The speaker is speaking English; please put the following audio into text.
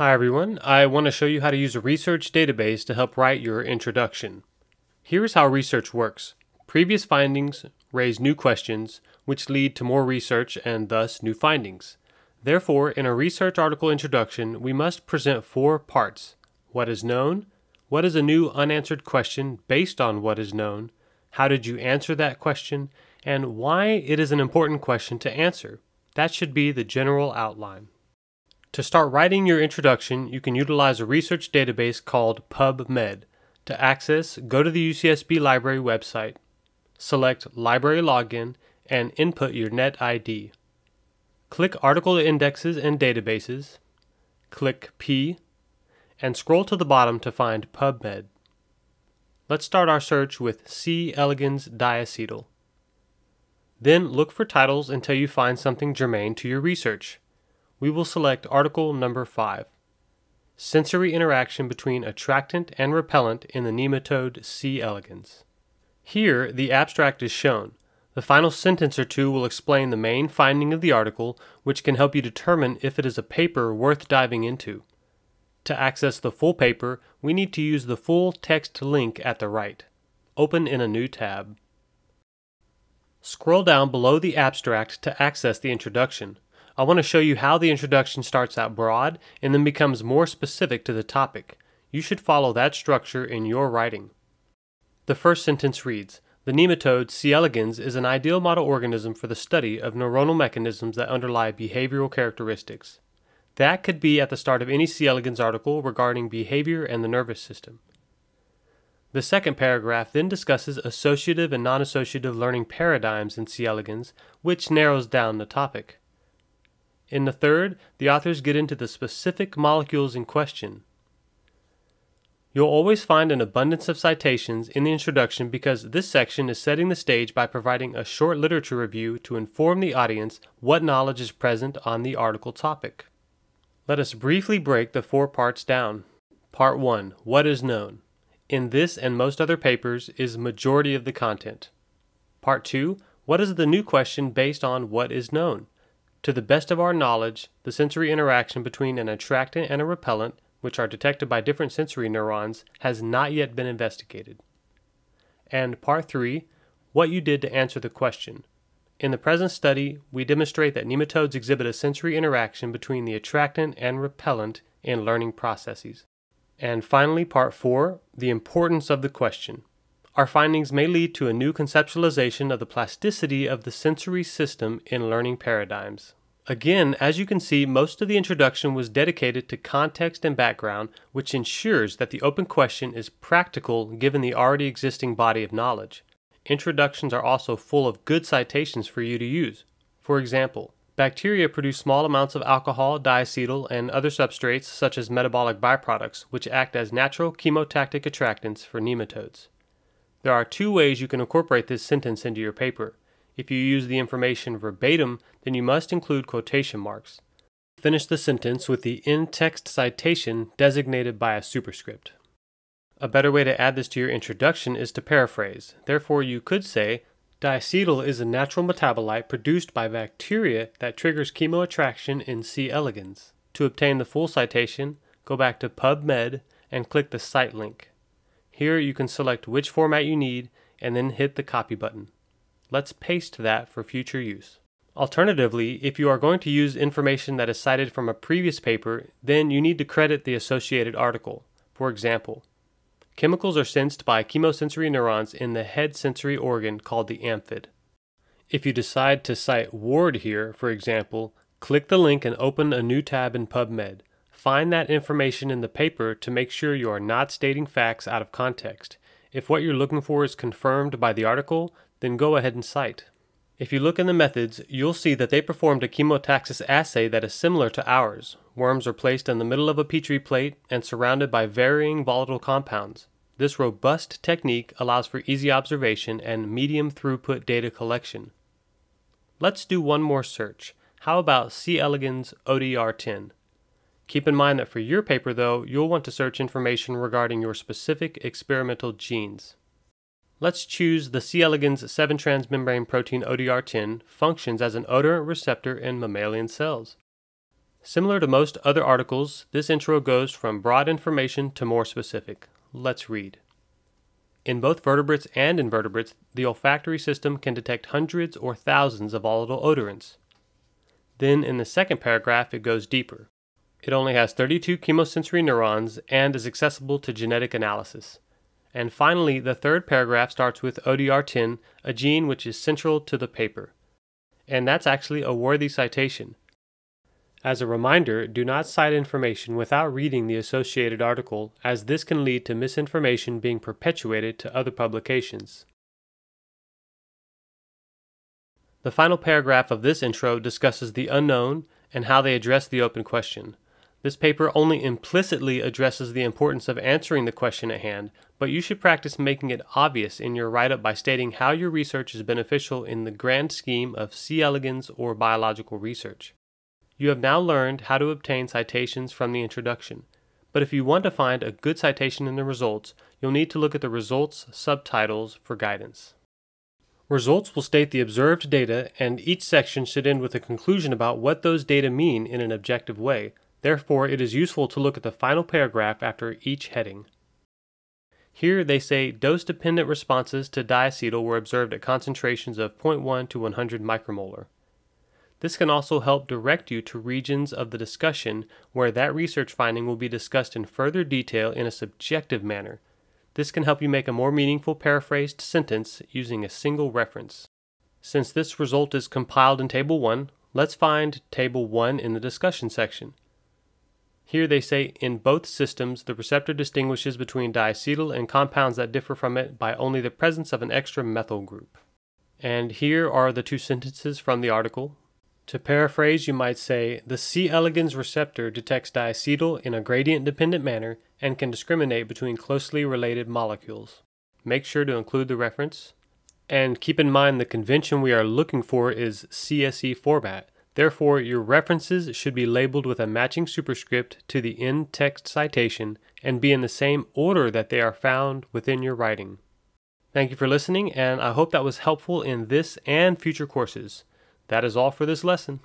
Hi everyone, I want to show you how to use a research database to help write your introduction. Here's how research works. Previous findings raise new questions, which lead to more research and thus new findings. Therefore, in a research article introduction, we must present four parts. What is known? What is a new unanswered question based on what is known? How did you answer that question? And why it is an important question to answer. That should be the general outline. To start writing your introduction, you can utilize a research database called PubMed. To access, go to the UCSB Library website, select Library Login, and input your net ID. Click Article Indexes and Databases, click P, and scroll to the bottom to find PubMed. Let's start our search with C. elegans diacetyl. Then look for titles until you find something germane to your research we will select article number 5, Sensory Interaction Between Attractant and Repellent in the Nematode C. elegans. Here, the abstract is shown. The final sentence or two will explain the main finding of the article, which can help you determine if it is a paper worth diving into. To access the full paper, we need to use the full text link at the right. Open in a new tab. Scroll down below the abstract to access the introduction. I want to show you how the introduction starts out broad and then becomes more specific to the topic. You should follow that structure in your writing. The first sentence reads, the nematode C. elegans is an ideal model organism for the study of neuronal mechanisms that underlie behavioral characteristics. That could be at the start of any C. elegans article regarding behavior and the nervous system. The second paragraph then discusses associative and non associative learning paradigms in C. elegans, which narrows down the topic. In the third, the authors get into the specific molecules in question. You'll always find an abundance of citations in the introduction because this section is setting the stage by providing a short literature review to inform the audience what knowledge is present on the article topic. Let us briefly break the four parts down. Part 1 What is known? In this and most other papers is majority of the content. Part 2 What is the new question based on what is known? To the best of our knowledge, the sensory interaction between an attractant and a repellent, which are detected by different sensory neurons, has not yet been investigated. And part 3, what you did to answer the question. In the present study, we demonstrate that nematodes exhibit a sensory interaction between the attractant and repellent in learning processes. And finally, part 4, the importance of the question. Our findings may lead to a new conceptualization of the plasticity of the sensory system in learning paradigms. Again, as you can see, most of the introduction was dedicated to context and background, which ensures that the open question is practical given the already existing body of knowledge. Introductions are also full of good citations for you to use. For example, bacteria produce small amounts of alcohol, diacetyl, and other substrates such as metabolic byproducts, which act as natural chemotactic attractants for nematodes. There are two ways you can incorporate this sentence into your paper. If you use the information verbatim, then you must include quotation marks. Finish the sentence with the in-text citation designated by a superscript. A better way to add this to your introduction is to paraphrase. Therefore, you could say, Diacetyl is a natural metabolite produced by bacteria that triggers chemoattraction in C. elegans. To obtain the full citation, go back to PubMed and click the cite link. Here you can select which format you need and then hit the copy button. Let's paste that for future use. Alternatively, if you are going to use information that is cited from a previous paper, then you need to credit the associated article. For example, chemicals are sensed by chemosensory neurons in the head sensory organ called the amphid. If you decide to cite Ward here, for example, click the link and open a new tab in PubMed. Find that information in the paper to make sure you are not stating facts out of context. If what you're looking for is confirmed by the article, then go ahead and cite. If you look in the methods, you'll see that they performed a chemotaxis assay that is similar to ours. Worms are placed in the middle of a petri plate and surrounded by varying volatile compounds. This robust technique allows for easy observation and medium throughput data collection. Let's do one more search. How about C. elegans ODR10? Keep in mind that for your paper, though, you'll want to search information regarding your specific experimental genes. Let's choose the C. elegans 7 transmembrane protein ODR10 functions as an odorant receptor in mammalian cells. Similar to most other articles, this intro goes from broad information to more specific. Let's read. In both vertebrates and invertebrates, the olfactory system can detect hundreds or thousands of volatile odorants. Then in the second paragraph, it goes deeper. It only has 32 chemosensory neurons and is accessible to genetic analysis. And finally, the third paragraph starts with ODR10, a gene which is central to the paper. And that's actually a worthy citation. As a reminder, do not cite information without reading the associated article, as this can lead to misinformation being perpetuated to other publications. The final paragraph of this intro discusses the unknown and how they address the open question. This paper only implicitly addresses the importance of answering the question at hand, but you should practice making it obvious in your write up by stating how your research is beneficial in the grand scheme of C. elegans or biological research. You have now learned how to obtain citations from the introduction, but if you want to find a good citation in the results, you'll need to look at the results subtitles for guidance. Results will state the observed data, and each section should end with a conclusion about what those data mean in an objective way Therefore, it is useful to look at the final paragraph after each heading. Here they say dose-dependent responses to diacetyl were observed at concentrations of 0.1 to 100 micromolar. This can also help direct you to regions of the discussion where that research finding will be discussed in further detail in a subjective manner. This can help you make a more meaningful paraphrased sentence using a single reference. Since this result is compiled in Table 1, let's find Table 1 in the discussion section. Here they say in both systems, the receptor distinguishes between diacetyl and compounds that differ from it by only the presence of an extra methyl group. And here are the two sentences from the article. To paraphrase, you might say the C. elegans receptor detects diacetyl in a gradient dependent manner and can discriminate between closely related molecules. Make sure to include the reference. And keep in mind the convention we are looking for is CSE format, Therefore, your references should be labeled with a matching superscript to the in-text citation and be in the same order that they are found within your writing. Thank you for listening, and I hope that was helpful in this and future courses. That is all for this lesson.